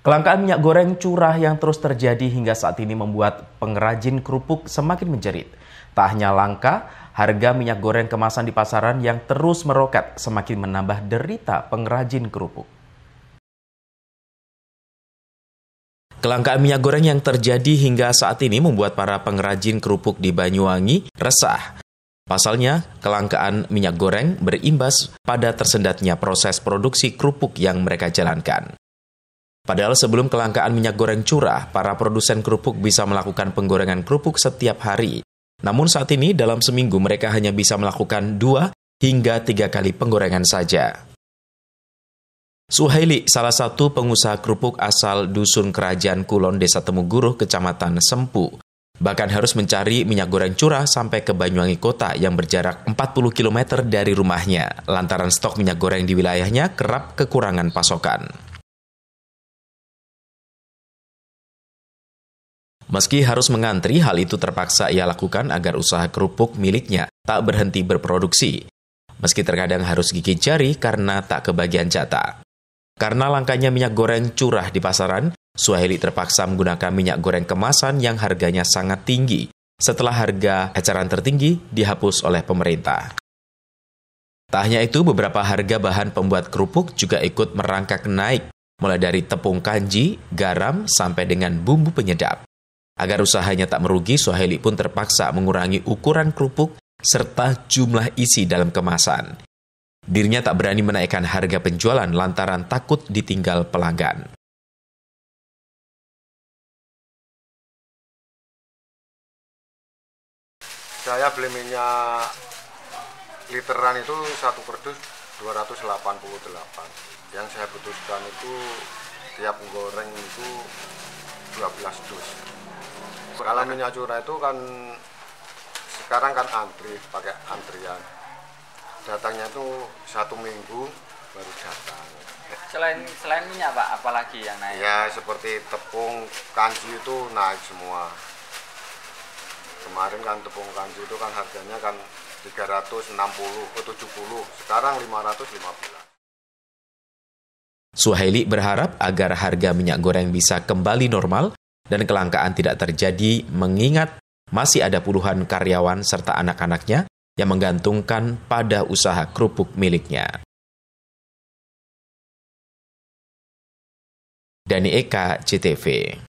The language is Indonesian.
Kelangkaan minyak goreng curah yang terus terjadi hingga saat ini membuat pengrajin kerupuk semakin menjerit. Tak hanya langka, harga minyak goreng kemasan di pasaran yang terus meroket semakin menambah derita pengrajin kerupuk. Kelangkaan minyak goreng yang terjadi hingga saat ini membuat para pengrajin kerupuk di Banyuwangi resah. Pasalnya, kelangkaan minyak goreng berimbas pada tersendatnya proses produksi kerupuk yang mereka jalankan. Padahal sebelum kelangkaan minyak goreng curah, para produsen kerupuk bisa melakukan penggorengan kerupuk setiap hari. Namun saat ini dalam seminggu mereka hanya bisa melakukan dua hingga tiga kali penggorengan saja. Suhaili, salah satu pengusaha kerupuk asal Dusun Kerajaan Kulon Desa Temuguruh, Kecamatan Sempu, bahkan harus mencari minyak goreng curah sampai ke Banyuwangi Kota yang berjarak 40 km dari rumahnya, lantaran stok minyak goreng di wilayahnya kerap kekurangan pasokan. Meski harus mengantri, hal itu terpaksa ia lakukan agar usaha kerupuk miliknya tak berhenti berproduksi. Meski terkadang harus gigit jari karena tak kebagian jatah. Karena langkanya minyak goreng curah di pasaran, Suhaili terpaksa menggunakan minyak goreng kemasan yang harganya sangat tinggi setelah harga eceran tertinggi dihapus oleh pemerintah. Tak hanya itu, beberapa harga bahan pembuat kerupuk juga ikut merangkak naik, mulai dari tepung kanji, garam, sampai dengan bumbu penyedap. Agar usahanya tak merugi, Sohaili pun terpaksa mengurangi ukuran kerupuk serta jumlah isi dalam kemasan. Dirinya tak berani menaikkan harga penjualan lantaran takut ditinggal pelanggan. Saya beli minyak literan itu satu kerdus 288. Yang saya butuhkan itu tiap goreng itu 12 dus kalau minyak curah itu kan sekarang kan antri pakai antrian datangnya itu satu minggu baru datang selain selain minyak pak apalagi yang naik ya seperti tepung kanji itu naik semua kemarin kan tepung kanji itu kan harganya kan 360 ke 70 sekarang 550. Suhaili berharap agar harga minyak goreng bisa kembali normal dan kelangkaan tidak terjadi mengingat masih ada puluhan karyawan serta anak-anaknya yang menggantungkan pada usaha kerupuk miliknya. Dani Eka, CTV